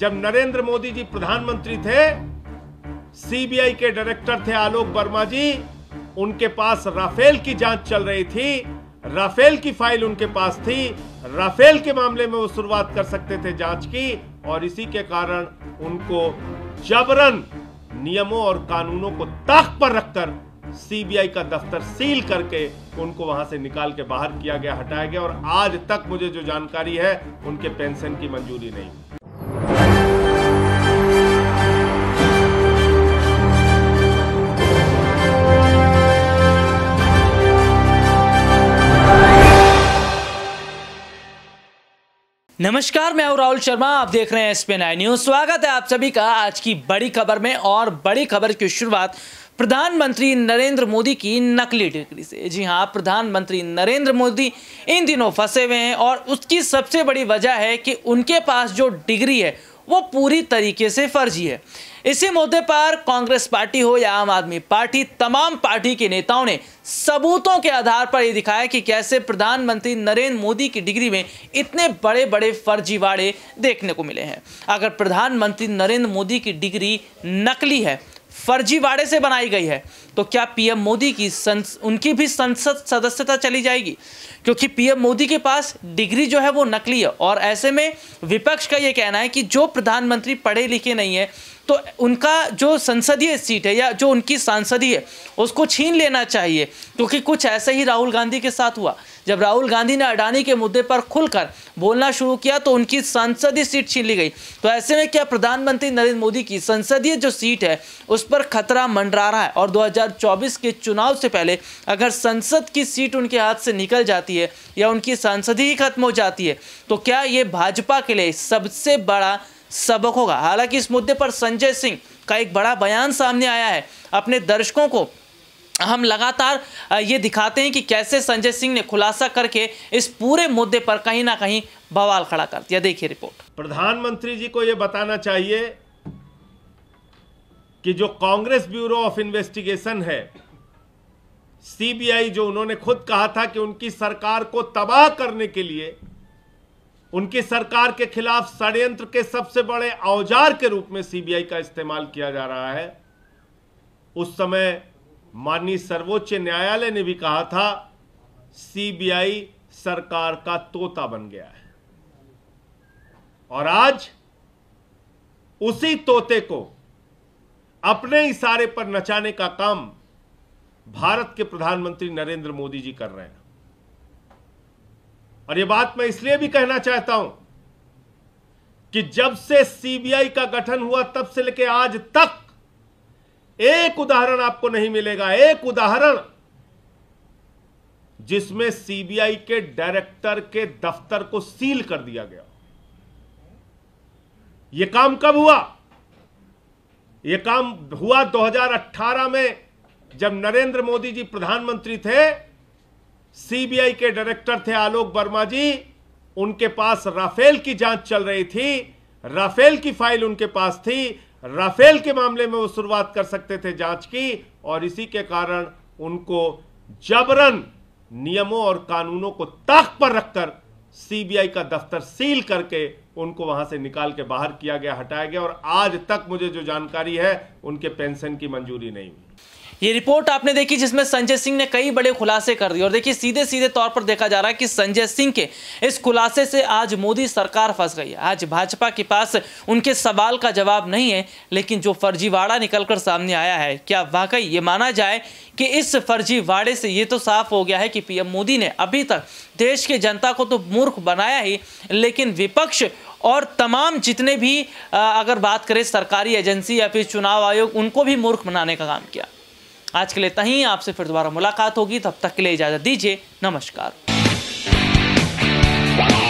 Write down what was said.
जब नरेंद्र मोदी जी प्रधानमंत्री थे सीबीआई के डायरेक्टर थे आलोक वर्मा जी उनके पास राफेल की जांच चल रही थी राफेल की फाइल उनके पास थी राफेल के मामले में वो शुरुआत कर सकते थे जांच की और इसी के कारण उनको जबरन नियमों और कानूनों को ताक पर रखकर सीबीआई का दफ्तर सील करके उनको वहां से निकाल के बाहर किया गया हटाया गया और आज तक मुझे जो जानकारी है उनके पेंशन की मंजूरी नहीं नमस्कार मैं हूं राहुल शर्मा आप देख रहे हैं एस पी न्यूज स्वागत है आप सभी का आज की बड़ी खबर में और बड़ी खबर की शुरुआत प्रधानमंत्री नरेंद्र मोदी की नकली डिग्री से जी हाँ प्रधानमंत्री नरेंद्र मोदी इन दिनों फंसे हुए हैं और उसकी सबसे बड़ी वजह है कि उनके पास जो डिग्री है वो पूरी तरीके से फर्जी है इसी मुद्दे पर कांग्रेस पार्टी हो या आम आदमी पार्टी तमाम पार्टी के नेताओं ने सबूतों के आधार पर यह दिखाया कि कैसे प्रधानमंत्री नरेंद्र मोदी की डिग्री में इतने बड़े बड़े फर्जीवाड़े देखने को मिले हैं अगर प्रधानमंत्री नरेंद्र मोदी की डिग्री नकली है फर्जीवाड़े से बनाई गई है तो क्या पीएम मोदी की संस, उनकी भी संसद सदस्यता चली जाएगी क्योंकि पीएम मोदी के पास डिग्री जो है वो नकली है और ऐसे में विपक्ष का ये कहना है कि जो प्रधानमंत्री पढ़े लिखे नहीं है तो उनका जो संसदीय सीट है या जो उनकी सांसदीय उसको छीन लेना चाहिए क्योंकि तो कुछ ऐसे ही राहुल गांधी के साथ हुआ जब राहुल गांधी ने अडानी के मुद्दे पर खुलकर बोलना शुरू किया तो उनकी संसदीय सीट छीन ली गई तो ऐसे में क्या प्रधानमंत्री नरेंद्र मोदी की संसदीय जो सीट है उस पर खतरा मंडरा रहा है और 2024 के चुनाव से पहले अगर संसद की सीट उनके हाथ से निकल जाती है या उनकी सांसदी ही खत्म हो जाती है तो क्या ये भाजपा के लिए सबसे बड़ा सबक होगा हालांकि इस मुद्दे पर संजय सिंह का एक बड़ा बयान सामने आया है अपने दर्शकों को हम लगातार ये दिखाते हैं कि कैसे संजय सिंह ने खुलासा करके इस पूरे मुद्दे पर कहीं ना कहीं बवाल खड़ा कर दिया देखिए रिपोर्ट प्रधानमंत्री जी को यह बताना चाहिए कि जो कांग्रेस ब्यूरो ऑफ इन्वेस्टिगेशन है सीबीआई जो उन्होंने खुद कहा था कि उनकी सरकार को तबाह करने के लिए उनकी सरकार के खिलाफ षड्यंत्र के सबसे बड़े औजार के रूप में सीबीआई का इस्तेमाल किया जा रहा है उस समय माननीय सर्वोच्च न्यायालय ने भी कहा था सीबीआई सरकार का तोता बन गया है और आज उसी तोते को अपने इशारे पर नचाने का काम भारत के प्रधानमंत्री नरेंद्र मोदी जी कर रहे हैं और यह बात मैं इसलिए भी कहना चाहता हूं कि जब से सीबीआई का गठन हुआ तब से लेके आज तक एक उदाहरण आपको नहीं मिलेगा एक उदाहरण जिसमें सीबीआई के डायरेक्टर के दफ्तर को सील कर दिया गया यह काम कब हुआ यह काम हुआ 2018 में जब नरेंद्र मोदी जी प्रधानमंत्री थे सीबीआई के डायरेक्टर थे आलोक वर्मा जी उनके पास राफेल की जांच चल रही थी राफेल की फाइल उनके पास थी राफेल के मामले में वो शुरुआत कर सकते थे जांच की और इसी के कारण उनको जबरन नियमों और कानूनों को ताक पर रखकर सीबीआई का दफ्तर सील करके उनको वहां से निकाल के बाहर किया गया हटाया गया और आज तक मुझे जो जानकारी है उनके पेंशन की मंजूरी नहीं हुई ये रिपोर्ट आपने देखी जिसमें संजय सिंह ने कई बड़े खुलासे कर दिए और देखिए सीधे सीधे तौर पर देखा जा रहा है कि संजय सिंह के इस खुलासे से आज मोदी सरकार फंस गई है आज भाजपा के पास उनके सवाल का जवाब नहीं है लेकिन जो फर्जीवाड़ा निकलकर सामने आया है क्या वाकई ये माना जाए कि इस फर्जीवाड़े से ये तो साफ हो गया है कि पीएम मोदी ने अभी तक देश की जनता को तो मूर्ख बनाया ही लेकिन विपक्ष और तमाम जितने भी अगर बात करें सरकारी एजेंसी या फिर चुनाव आयोग उनको भी मूर्ख बनाने का काम किया आज के लिए तहीं आपसे फिर दोबारा मुलाकात होगी तब तक के लिए इजाज़त दीजिए नमस्कार